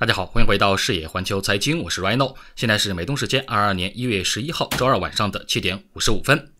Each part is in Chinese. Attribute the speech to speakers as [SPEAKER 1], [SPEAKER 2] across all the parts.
[SPEAKER 1] 大家好，欢迎回到视野环球财经，我是 Reno，现在是美东时间二二年一月十一号周二晚上的七点五十五分。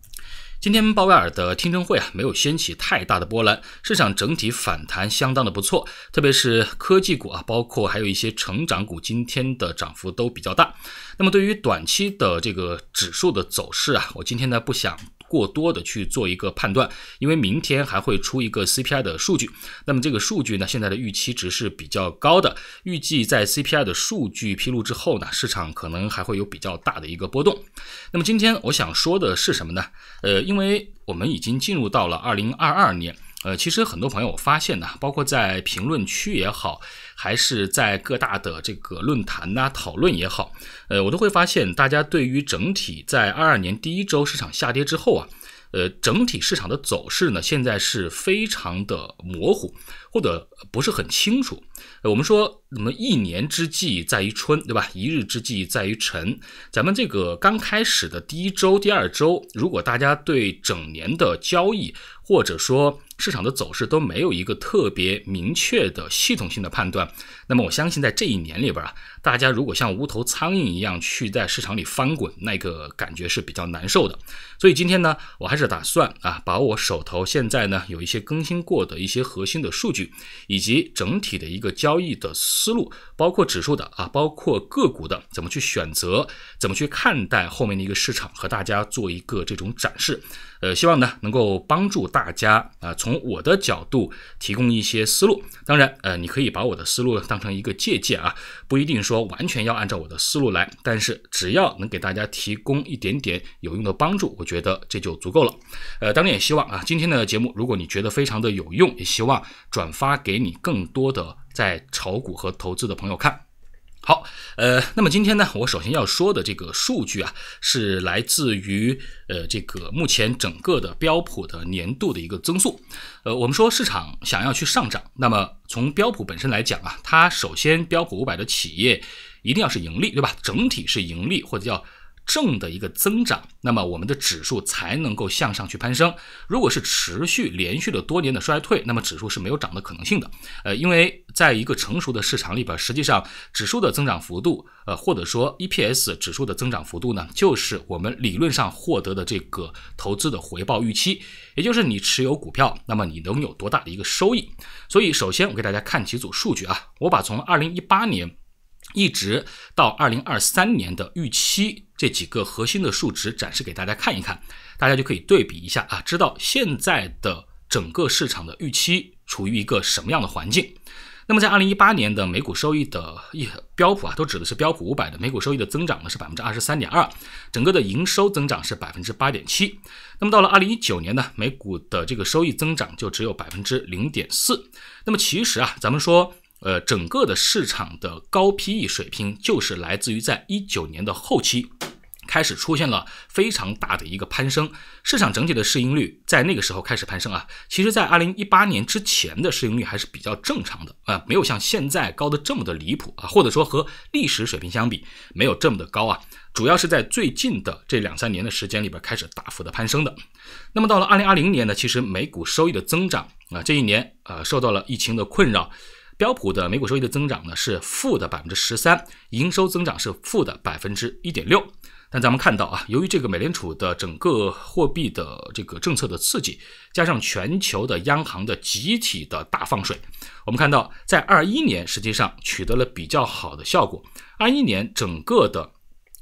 [SPEAKER 1] 今天鲍威尔的听证会啊，没有掀起太大的波澜，市场整体反弹相当的不错，特别是科技股啊，包括还有一些成长股，今天的涨幅都比较大。那么对于短期的这个指数的走势啊，我今天呢不想。过多的去做一个判断，因为明天还会出一个 CPI 的数据。那么这个数据呢，现在的预期值是比较高的，预计在 CPI 的数据披露之后呢，市场可能还会有比较大的一个波动。那么今天我想说的是什么呢？呃，因为我们已经进入到了二零二二年。呃，其实很多朋友我发现呢，包括在评论区也好，还是在各大的这个论坛呐讨论也好，呃，我都会发现大家对于整体在二二年第一周市场下跌之后啊，呃，整体市场的走势呢，现在是非常的模糊。或者不是很清楚，我们说，那么一年之计在于春，对吧？一日之计在于晨。咱们这个刚开始的第一周、第二周，如果大家对整年的交易或者说市场的走势都没有一个特别明确的系统性的判断，那么我相信在这一年里边啊，大家如果像无头苍蝇一样去在市场里翻滚，那个感觉是比较难受的。所以今天呢，我还是打算啊，把我手头现在呢有一些更新过的一些核心的数据。以及整体的一个交易的思路，包括指数的啊，包括个股的怎么去选择，怎么去看待后面的一个市场，和大家做一个这种展示。呃，希望呢能够帮助大家啊，从我的角度提供一些思路。当然，呃，你可以把我的思路当成一个借鉴啊，不一定说完全要按照我的思路来，但是只要能给大家提供一点点有用的帮助，我觉得这就足够了。呃，当然也希望啊，今天的节目如果你觉得非常的有用，也希望转。发给你更多的在炒股和投资的朋友看好，呃，那么今天呢，我首先要说的这个数据啊，是来自于呃这个目前整个的标普的年度的一个增速，呃，我们说市场想要去上涨，那么从标普本身来讲啊，它首先标普五百的企业一定要是盈利，对吧？整体是盈利或者叫。正的一个增长，那么我们的指数才能够向上去攀升。如果是持续连续的多年的衰退，那么指数是没有涨的可能性的。呃，因为在一个成熟的市场里边，实际上指数的增长幅度，呃，或者说 EPS 指数的增长幅度呢，就是我们理论上获得的这个投资的回报预期，也就是你持有股票，那么你能有多大的一个收益？所以，首先我给大家看几组数据啊，我把从二零一八年。一直到二零二三年的预期，这几个核心的数值展示给大家看一看，大家就可以对比一下啊，知道现在的整个市场的预期处于一个什么样的环境。那么在二零一八年的每股收益的一标普啊，都指的是标普五百的每股收益的增长呢是百分之二十三点二，整个的营收增长是百分之八点七。那么到了二零一九年呢，每股的这个收益增长就只有百分之零点四。那么其实啊，咱们说。呃，整个的市场的高 PE 水平就是来自于在一九年的后期开始出现了非常大的一个攀升，市场整体的市盈率在那个时候开始攀升啊。其实，在二零一八年之前的市盈率还是比较正常的啊，没有像现在高的这么的离谱啊，或者说和历史水平相比没有这么的高啊。主要是在最近的这两三年的时间里边开始大幅的攀升的。那么到了二零二零年呢，其实每股收益的增长啊，这一年啊受到了疫情的困扰。标普的每股收益的增长呢是负的百分之十三，营收增长是负的百分之一点六。但咱们看到啊，由于这个美联储的整个货币的这个政策的刺激，加上全球的央行的集体的大放水，我们看到在二一年实际上取得了比较好的效果。二一年整个的，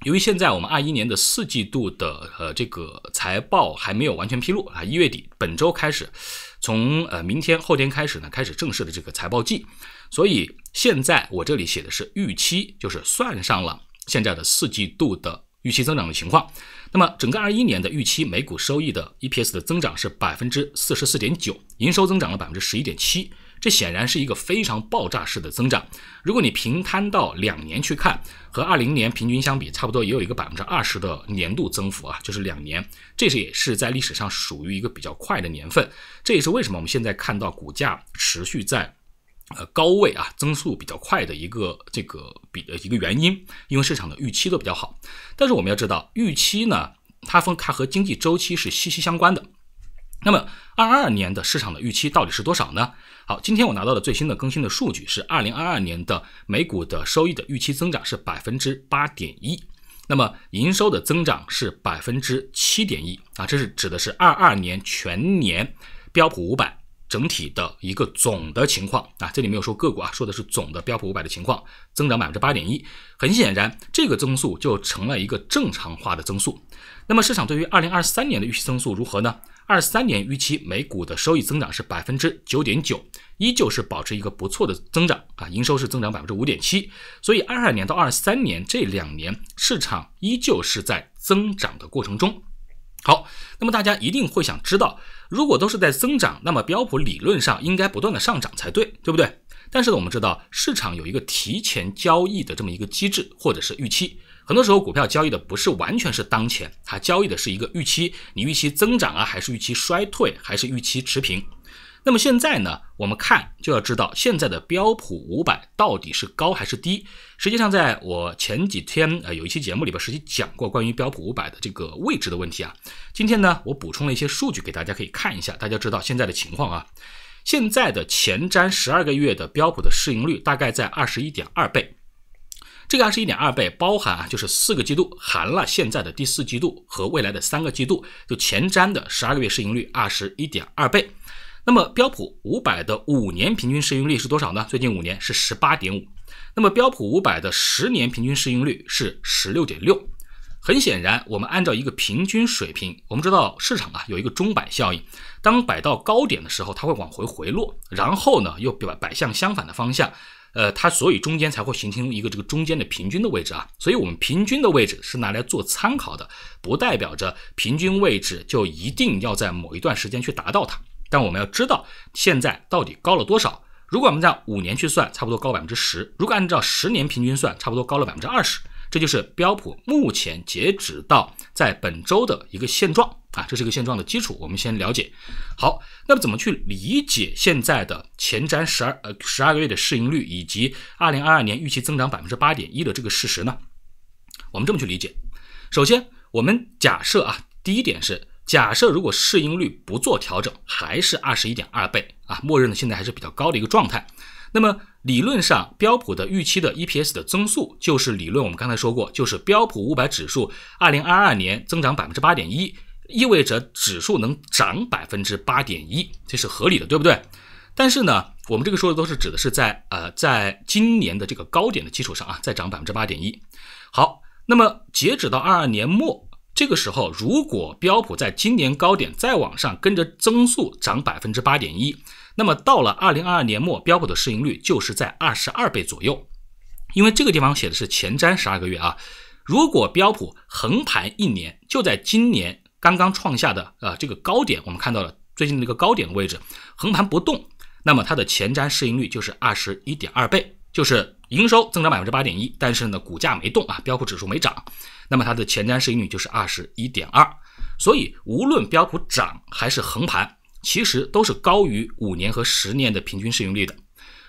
[SPEAKER 1] 由于现在我们二一年的四季度的呃这个财报还没有完全披露啊，一月底本周开始。从呃明天后天开始呢，开始正式的这个财报季，所以现在我这里写的是预期，就是算上了现在的四季度的预期增长的情况。那么整个二一年的预期每股收益的 EPS 的增长是百分之四十四点九，营收增长了百分之十一点七。这显然是一个非常爆炸式的增长。如果你平摊到两年去看，和二零年平均相比，差不多也有一个百分之二十的年度增幅啊，就是两年，这是也是在历史上属于一个比较快的年份。这也是为什么我们现在看到股价持续在呃高位啊，增速比较快的一个这个比呃一个原因，因为市场的预期都比较好。但是我们要知道，预期呢，它分它和经济周期是息息相关的。那么，二二年的市场的预期到底是多少呢？好，今天我拿到的最新的更新的数据是，二零二二年的美股的收益的预期增长是百分之八点一，那么营收的增长是百分之七点一啊，这是指的是二二年全年标普五百整体的一个总的情况啊，这里没有说个股啊，说的是总的标普五百的情况，增长百分之八点一，很显然，这个增速就成了一个正常化的增速。那么市场对于二零二三年的预期增速如何呢？二三年预期每股的收益增长是百分之九点九，依旧是保持一个不错的增长啊，营收是增长百分之五点七，所以二二年到二三年这两年市场依旧是在增长的过程中。好，那么大家一定会想知道，如果都是在增长，那么标普理论上应该不断的上涨才对，对不对？但是呢，我们知道市场有一个提前交易的这么一个机制，或者是预期。很多时候，股票交易的不是完全是当前，它交易的是一个预期。你预期增长啊，还是预期衰退，还是预期持平？那么现在呢，我们看就要知道现在的标普五百到底是高还是低。实际上，在我前几天呃有一期节目里边实际讲过关于标普五百的这个位置的问题啊。今天呢，我补充了一些数据给大家可以看一下。大家知道现在的情况啊，现在的前瞻十二个月的标普的市盈率大概在二十一点二倍。这个二十一点二倍包含啊，就是四个季度，含了现在的第四季度和未来的三个季度，就前瞻的十二个月市盈率二十一点二倍。那么标普五百的五年平均市盈率是多少呢？最近五年是十八点五。那么标普五百的十年平均市盈率是十六点六。很显然，我们按照一个平均水平，我们知道市场啊有一个钟摆效应，当摆到高点的时候，它会往回回落，然后呢又摆摆向相反的方向。呃，它所以中间才会形成一个这个中间的平均的位置啊，所以我们平均的位置是拿来做参考的，不代表着平均位置就一定要在某一段时间去达到它。但我们要知道现在到底高了多少？如果我们在五年去算，差不多高百分之十；如果按照十年平均算，差不多高了百分之二十。这就是标普目前截止到在本周的一个现状。啊，这是个现状的基础，我们先了解。好，那么怎么去理解现在的前瞻十二呃十二个月的市盈率，以及二零二二年预期增长百分之八点一的这个事实呢？我们这么去理解，首先我们假设啊，第一点是假设如果市盈率不做调整，还是二十一点二倍啊，默认的现在还是比较高的一个状态。那么理论上标普的预期的 EPS 的增速，就是理论我们刚才说过，就是标普五百指数二零二二年增长百分之八点一。意味着指数能涨百分之八点一，这是合理的，对不对？但是呢，我们这个说的都是指的是在呃，在今年的这个高点的基础上啊，再涨百分之八点一。好，那么截止到二二年末，这个时候如果标普在今年高点再往上跟着增速涨百分之八点一，那么到了二零二二年末，标普的市盈率就是在二十二倍左右。因为这个地方写的是前瞻十二个月啊，如果标普横盘一年，就在今年。刚刚创下的呃这个高点，我们看到了最近的一个高点的位置，横盘不动，那么它的前瞻市盈率就是二十一点二倍，就是营收增长百分之八点一，但是呢股价没动啊，标普指数没涨，那么它的前瞻市盈率就是二十一点二，所以无论标普涨还是横盘，其实都是高于五年和十年的平均市盈率的。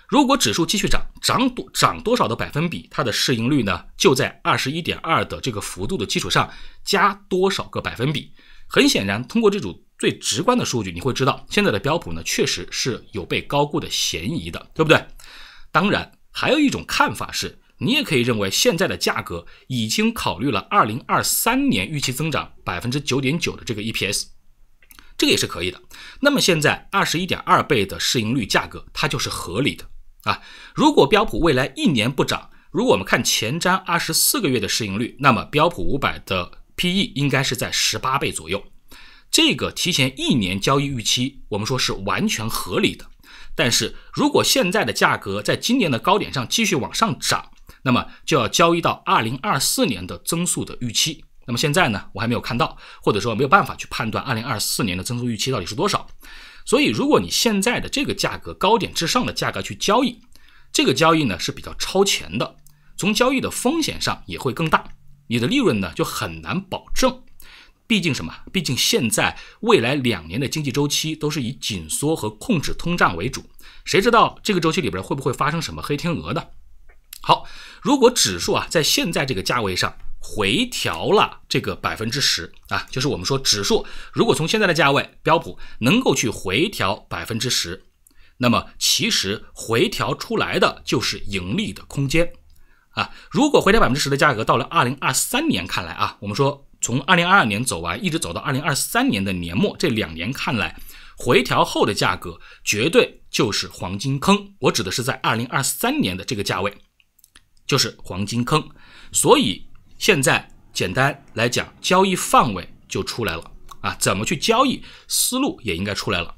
[SPEAKER 1] 如果指数继续涨，涨多涨多少的百分比，它的市盈率呢就在二十一点二的这个幅度的基础上加多少个百分比。很显然，通过这组最直观的数据，你会知道现在的标普呢，确实是有被高估的嫌疑的，对不对？当然，还有一种看法是，你也可以认为现在的价格已经考虑了二零二三年预期增长百分之九点九的这个 EPS，这个也是可以的。那么现在二十一点二倍的市盈率价格，它就是合理的啊。如果标普未来一年不涨，如果我们看前瞻二十四个月的市盈率，那么标普五百的。P/E 应该是在十八倍左右，这个提前一年交易预期，我们说是完全合理的。但是如果现在的价格在今年的高点上继续往上涨，那么就要交易到二零二四年的增速的预期。那么现在呢，我还没有看到，或者说没有办法去判断二零二四年的增速预期到底是多少。所以，如果你现在的这个价格高点之上的价格去交易，这个交易呢是比较超前的，从交易的风险上也会更大。你的利润呢就很难保证，毕竟什么？毕竟现在未来两年的经济周期都是以紧缩和控制通胀为主，谁知道这个周期里边会不会发生什么黑天鹅呢？好，如果指数啊在现在这个价位上回调了这个百分之十啊，就是我们说指数如果从现在的价位标普能够去回调百分之十，那么其实回调出来的就是盈利的空间。啊，如果回调百分之十的价格，到了二零二三年看来啊，我们说从二零二二年走完，一直走到二零二三年的年末，这两年看来，回调后的价格绝对就是黄金坑。我指的是在二零二三年的这个价位，就是黄金坑。所以现在简单来讲，交易范围就出来了啊，怎么去交易，思路也应该出来了。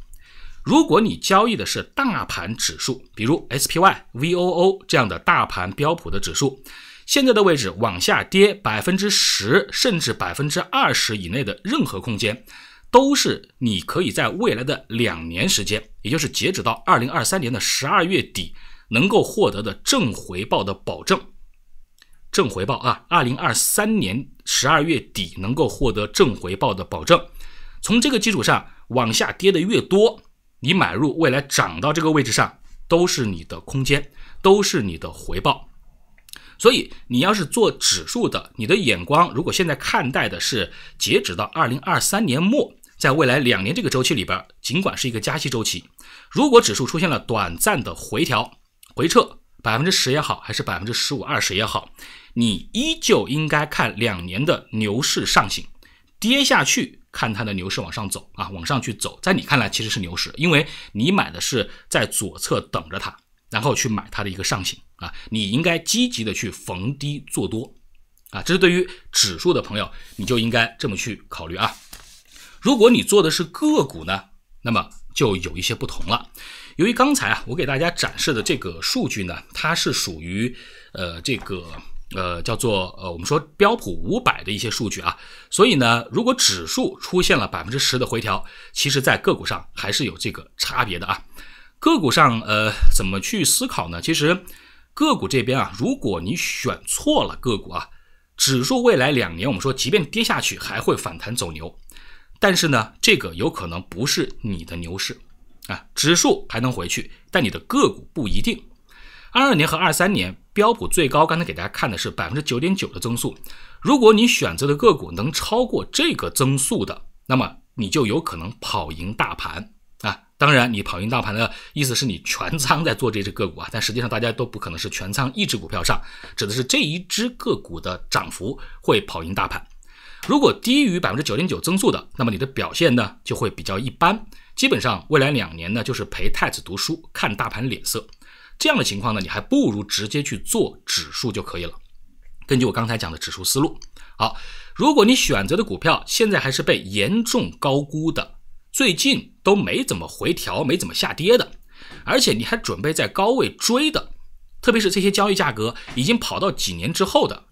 [SPEAKER 1] 如果你交易的是大盘指数，比如 SPY、VOO 这样的大盘标普的指数，现在的位置往下跌百分之十甚至百分之二十以内的任何空间，都是你可以在未来的两年时间，也就是截止到二零二三年的十二月底，能够获得的正回报的保证。正回报啊，二零二三年十二月底能够获得正回报的保证。从这个基础上往下跌的越多。你买入，未来涨到这个位置上都是你的空间，都是你的回报。所以，你要是做指数的，你的眼光如果现在看待的是截止到二零二三年末，在未来两年这个周期里边，尽管是一个加息周期，如果指数出现了短暂的回调、回撤百分之十也好，还是百分之十五、二十也好，你依旧应该看两年的牛市上行，跌下去。看它的牛市往上走啊，往上去走，在你看来其实是牛市，因为你买的是在左侧等着它，然后去买它的一个上行啊，你应该积极的去逢低做多啊，这是对于指数的朋友，你就应该这么去考虑啊。如果你做的是个股呢，那么就有一些不同了。由于刚才啊，我给大家展示的这个数据呢，它是属于呃这个。呃，叫做呃，我们说标普五百的一些数据啊，所以呢，如果指数出现了百分之十的回调，其实，在个股上还是有这个差别的啊。个股上，呃，怎么去思考呢？其实，个股这边啊，如果你选错了个股啊，指数未来两年，我们说即便跌下去，还会反弹走牛，但是呢，这个有可能不是你的牛市啊，指数还能回去，但你的个股不一定。二二年和二三年标普最高，刚才给大家看的是百分之九点九的增速。如果你选择的个股能超过这个增速的，那么你就有可能跑赢大盘啊。当然，你跑赢大盘的意思是你全仓在做这只个股啊。但实际上，大家都不可能是全仓一只股票上，指的是这一只个股的涨幅会跑赢大盘。如果低于百分之九点九增速的，那么你的表现呢就会比较一般。基本上未来两年呢，就是陪太子读书，看大盘脸色。这样的情况呢，你还不如直接去做指数就可以了。根据我刚才讲的指数思路，好，如果你选择的股票现在还是被严重高估的，最近都没怎么回调，没怎么下跌的，而且你还准备在高位追的，特别是这些交易价格已经跑到几年之后的，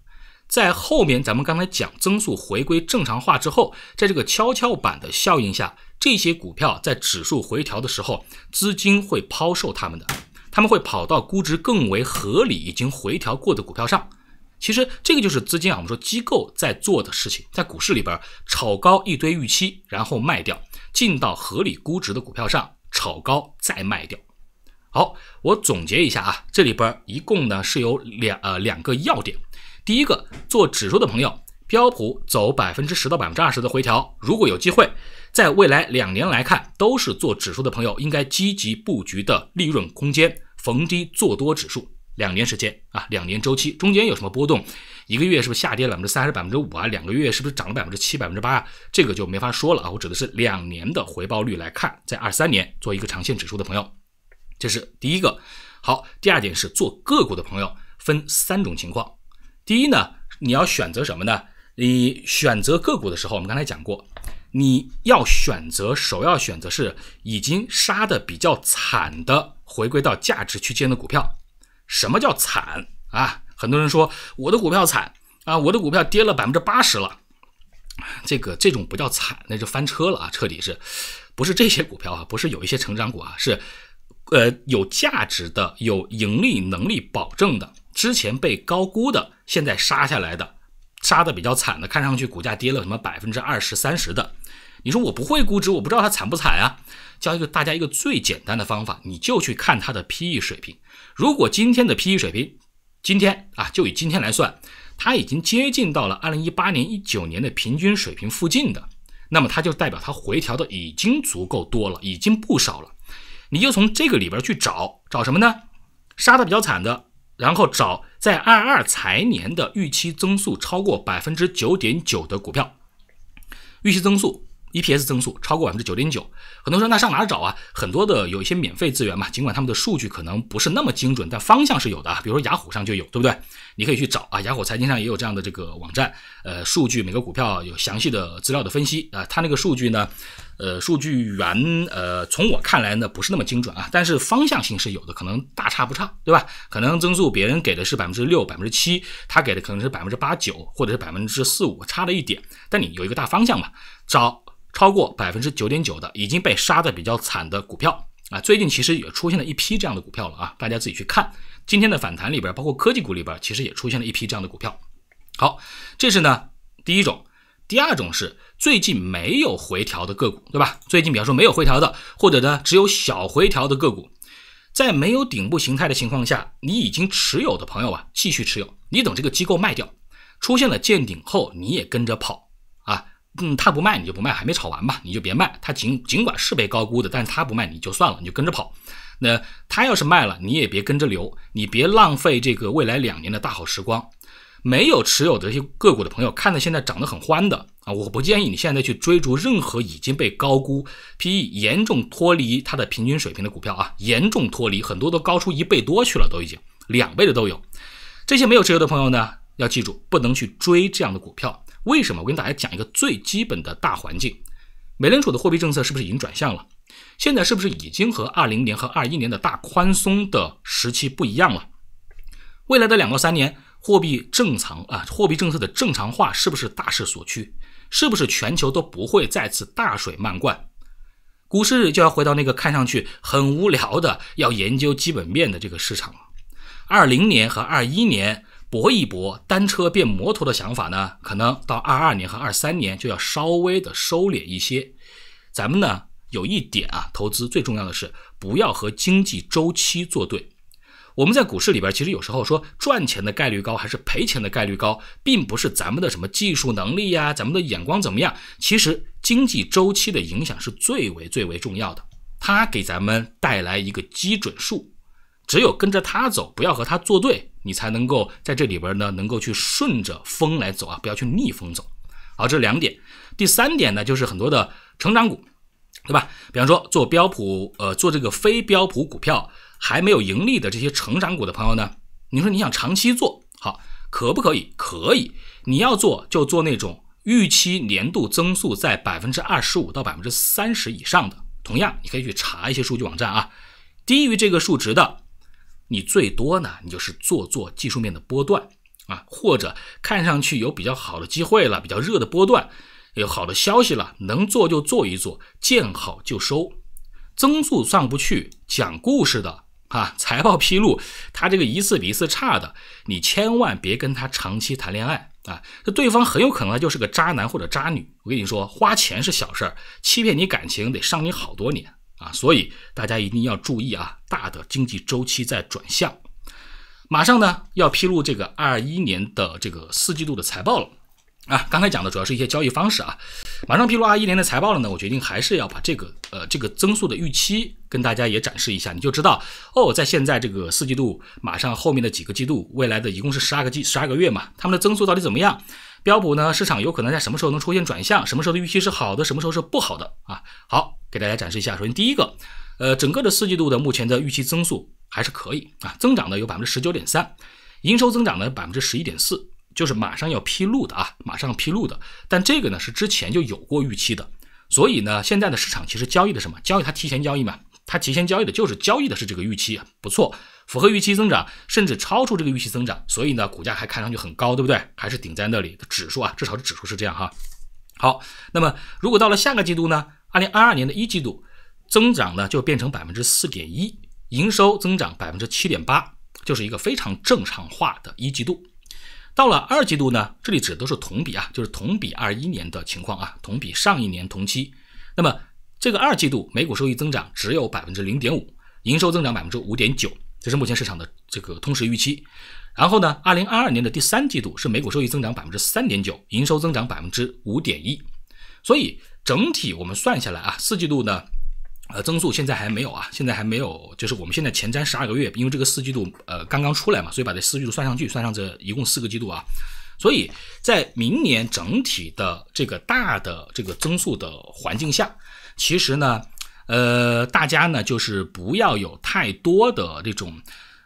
[SPEAKER 1] 在后面咱们刚才讲增速回归正常化之后，在这个跷跷板的效应下，这些股票在指数回调的时候，资金会抛售它们的。他们会跑到估值更为合理、已经回调过的股票上。其实这个就是资金啊，我们说机构在做的事情，在股市里边炒高一堆预期，然后卖掉，进到合理估值的股票上炒高，再卖掉。好，我总结一下啊，这里边一共呢是有两呃两个要点。第一个，做指数的朋友，标普走百分之十到百分之二十的回调，如果有机会。在未来两年来看，都是做指数的朋友应该积极布局的利润空间，逢低做多指数。两年时间啊，两年周期中间有什么波动？一个月是不是下跌百分之三还是百分之五啊？两个月是不是涨了百分之七百分之八啊？这个就没法说了啊！我指的是两年的回报率来看，在二三年做一个长线指数的朋友，这是第一个。好，第二点是做个股的朋友分三种情况。第一呢，你要选择什么呢？你选择个股的时候，我们刚才讲过。你要选择，首要选择是已经杀的比较惨的，回归到价值区间的股票。什么叫惨啊？很多人说我的股票惨啊，我的股票跌了百分之八十了。这个这种不叫惨，那就翻车了啊，彻底是，不是这些股票啊，不是有一些成长股啊，是，呃，有价值的、有盈利能力保证的，之前被高估的，现在杀下来的，杀的比较惨的，看上去股价跌了什么百分之二十三十的。你说我不会估值，我不知道它惨不惨啊？教一个大家一个最简单的方法，你就去看它的 P E 水平。如果今天的 P E 水平，今天啊，就以今天来算，它已经接近到了二零一八年一九年的平均水平附近的，那么它就代表它回调的已经足够多了，已经不少了。你就从这个里边去找找什么呢？杀的比较惨的，然后找在二二财年的预期增速超过百分之九点九的股票，预期增速。EPS 增速超过百分之九点九，很多人说那上哪儿找啊？很多的有一些免费资源嘛，尽管他们的数据可能不是那么精准，但方向是有的。比如说雅虎上就有，对不对？你可以去找啊，雅虎财经上也有这样的这个网站。呃，数据每个股票有详细的资料的分析啊，它那个数据呢，呃，数据源呃，从我看来呢不是那么精准啊，但是方向性是有的，可能大差不差，对吧？可能增速别人给的是百分之六、百分之七，他给的可能是百分之八九或者是百分之四五，差了一点，但你有一个大方向嘛，找。超过百分之九点九的已经被杀的比较惨的股票啊，最近其实也出现了一批这样的股票了啊，大家自己去看今天的反弹里边，包括科技股里边，其实也出现了一批这样的股票。好，这是呢第一种，第二种是最近没有回调的个股，对吧？最近，比方说没有回调的，或者呢只有小回调的个股，在没有顶部形态的情况下，你已经持有的朋友啊，继续持有，你等这个机构卖掉，出现了见顶后，你也跟着跑。嗯，他不卖你就不卖，还没炒完吧？你就别卖。他尽尽管是被高估的，但是他不卖你就算了，你就跟着跑。那他要是卖了，你也别跟着留，你别浪费这个未来两年的大好时光。没有持有的些个股的朋友，看到现在涨得很欢的啊，我不建议你现在去追逐任何已经被高估、PE 严重脱离它的平均水平的股票啊，严重脱离，很多都高出一倍多去了，都已经两倍的都有。这些没有持有的朋友呢，要记住，不能去追这样的股票。为什么我跟大家讲一个最基本的大环境？美联储的货币政策是不是已经转向了？现在是不是已经和二零年和二一年的大宽松的时期不一样了？未来的两到三年，货币正常啊，货币政策的正常化是不是大势所趋？是不是全球都不会再次大水漫灌？股市就要回到那个看上去很无聊的要研究基本面的这个市场了。二零年和二一年。搏一搏，单车变摩托的想法呢，可能到二二年和二三年就要稍微的收敛一些。咱们呢，有一点啊，投资最重要的是不要和经济周期作对。我们在股市里边，其实有时候说赚钱的概率高还是赔钱的概率高，并不是咱们的什么技术能力呀，咱们的眼光怎么样。其实经济周期的影响是最为最为重要的，它给咱们带来一个基准数。只有跟着他走，不要和他作对，你才能够在这里边呢，能够去顺着风来走啊，不要去逆风走。好，这两点。第三点呢，就是很多的成长股，对吧？比方说做标普，呃，做这个非标普股票还没有盈利的这些成长股的朋友呢，你说你想长期做好，可不可以？可以，你要做就做那种预期年度增速在百分之二十五到百分之三十以上的。同样，你可以去查一些数据网站啊，低于这个数值的。你最多呢，你就是做做技术面的波段啊，或者看上去有比较好的机会了，比较热的波段，有好的消息了，能做就做一做，见好就收。增速上不去，讲故事的啊，财报披露，他这个一次比一次差的，你千万别跟他长期谈恋爱啊，这对方很有可能他就是个渣男或者渣女。我跟你说，花钱是小事儿，欺骗你感情得伤你好多年。啊，所以大家一定要注意啊，大的经济周期在转向，马上呢要披露这个二一年的这个四季度的财报了，啊，刚才讲的主要是一些交易方式啊，马上披露二一年的财报了呢，我决定还是要把这个呃这个增速的预期跟大家也展示一下，你就知道哦，在现在这个四季度，马上后面的几个季度，未来的一共是十二个季十二个月嘛，他们的增速到底怎么样？标普呢？市场有可能在什么时候能出现转向？什么时候的预期是好的？什么时候是不好的啊？好，给大家展示一下。首先第一个，呃，整个的四季度的目前的预期增速还是可以啊，增长的有百分之十九点三，营收增长呢百分之十一点四，就是马上要披露的啊，马上披露的。但这个呢是之前就有过预期的，所以呢现在的市场其实交易的什么？交易它提前交易嘛，它提前交易的就是交易的是这个预期，不错。符合预期增长，甚至超出这个预期增长，所以呢，股价还看上去很高，对不对？还是顶在那里。指数啊，至少指数是这样哈。好，那么如果到了下个季度呢，二零二二年的一季度增长呢就变成百分之四点一，营收增长百分之七点八，就是一个非常正常化的一季度。到了二季度呢，这里指都是同比啊，就是同比二一年的情况啊，同比上一年同期。那么这个二季度每股收益增长只有百分之零点五，营收增长百分之五点九。这是目前市场的这个通识预期，然后呢，二零二二年的第三季度是每股收益增长百分之三点九，营收增长百分之五点一，所以整体我们算下来啊，四季度呢，呃，增速现在还没有啊，现在还没有，就是我们现在前瞻十二个月，因为这个四季度呃刚刚出来嘛，所以把这四季度算上去，算上这一共四个季度啊，所以在明年整体的这个大的这个增速的环境下，其实呢。呃，大家呢就是不要有太多的这种，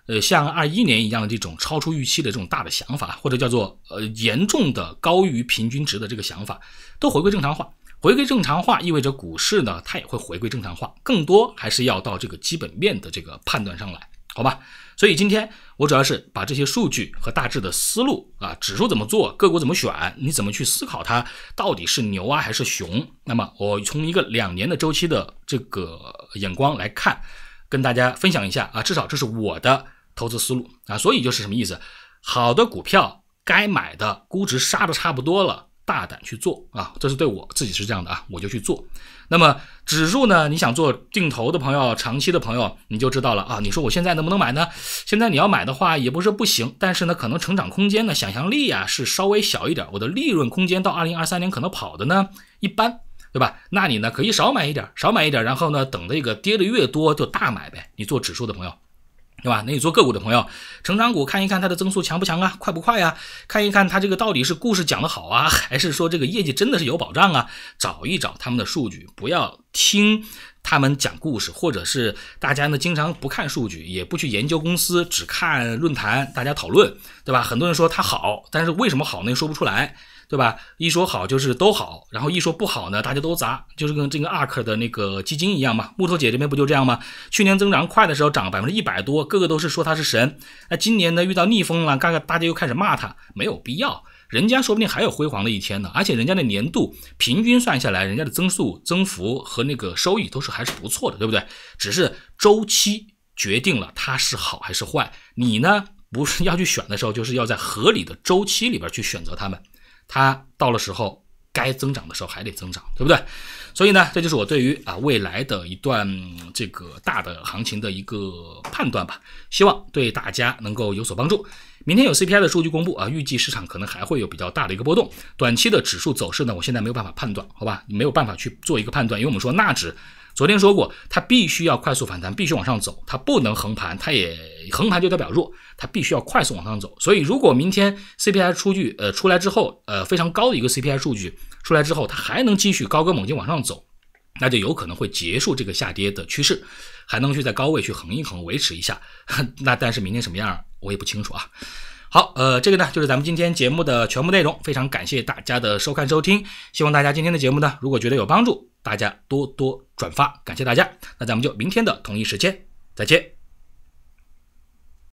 [SPEAKER 1] 呃，像二一年一样的这种超出预期的这种大的想法，或者叫做呃严重的高于平均值的这个想法，都回归正常化。回归正常化意味着股市呢，它也会回归正常化，更多还是要到这个基本面的这个判断上来，好吧？所以今天我主要是把这些数据和大致的思路啊，指数怎么做，个股怎么选，你怎么去思考它到底是牛啊还是熊？那么我从一个两年的周期的这个眼光来看，跟大家分享一下啊，至少这是我的投资思路啊。所以就是什么意思？好的股票该买的估值杀的差不多了。大胆去做啊！这是对我自己是这样的啊，我就去做。那么指数呢？你想做定投的朋友，长期的朋友，你就知道了啊。你说我现在能不能买呢？现在你要买的话也不是不行，但是呢，可能成长空间呢，想象力啊是稍微小一点。我的利润空间到二零二三年可能跑的呢一般，对吧？那你呢可以少买一点，少买一点，然后呢等这个跌的越多就大买呗。你做指数的朋友。对吧？那你做个股的朋友，成长股看一看它的增速强不强啊，快不快呀？看一看它这个到底是故事讲得好啊，还是说这个业绩真的是有保障啊？找一找他们的数据，不要听。他们讲故事，或者是大家呢经常不看数据，也不去研究公司，只看论坛，大家讨论，对吧？很多人说它好，但是为什么好呢？说不出来，对吧？一说好就是都好，然后一说不好呢，大家都砸，就是跟这个 ARK 的那个基金一样嘛。木头姐这边不就这样吗？去年增长快的时候涨百分之一百多，个个都是说它是神。那今年呢，遇到逆风了，刚刚大家又开始骂它，没有必要。人家说不定还有辉煌的一天呢，而且人家的年度平均算下来，人家的增速、增幅和那个收益都是还是不错的，对不对？只是周期决定了它是好还是坏。你呢，不是要去选的时候，就是要在合理的周期里边去选择它们。它到了时候该增长的时候还得增长，对不对？所以呢，这就是我对于啊未来的一段这个大的行情的一个判断吧，希望对大家能够有所帮助。明天有 CPI 的数据公布啊，预计市场可能还会有比较大的一个波动。短期的指数走势呢，我现在没有办法判断，好吧，没有办法去做一个判断，因为我们说纳指昨天说过，它必须要快速反弹，必须往上走，它不能横盘，它也横盘就代表弱，它必须要快速往上走。所以如果明天 CPI 出据呃出来之后，呃非常高的一个 CPI 数据出来之后，它还能继续高歌猛进往上走，那就有可能会结束这个下跌的趋势，还能去在高位去横一横维持一下。那但是明天什么样？我也不清楚啊，好，呃，这个呢就是咱们今天节目的全部内容，非常感谢大家的收看收听，希望大家今天的节目呢，如果觉得有帮助，大家多多转发，感谢大家，那咱们就明天的同一时间再见。